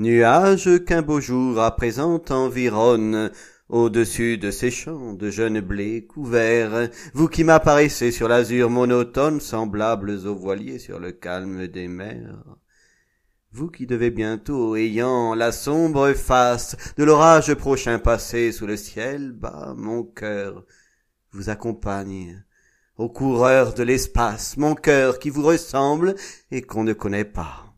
nuages qu'un beau jour à présent environne au-dessus de ces champs de jeunes blés couverts, vous qui m'apparaissez sur l'azur monotone, semblables aux voiliers sur le calme des mers. Vous qui devez bientôt, ayant la sombre face de l'orage prochain passé sous le ciel bas, mon cœur vous accompagne, au coureur de l'espace, mon cœur qui vous ressemble et qu'on ne connaît pas.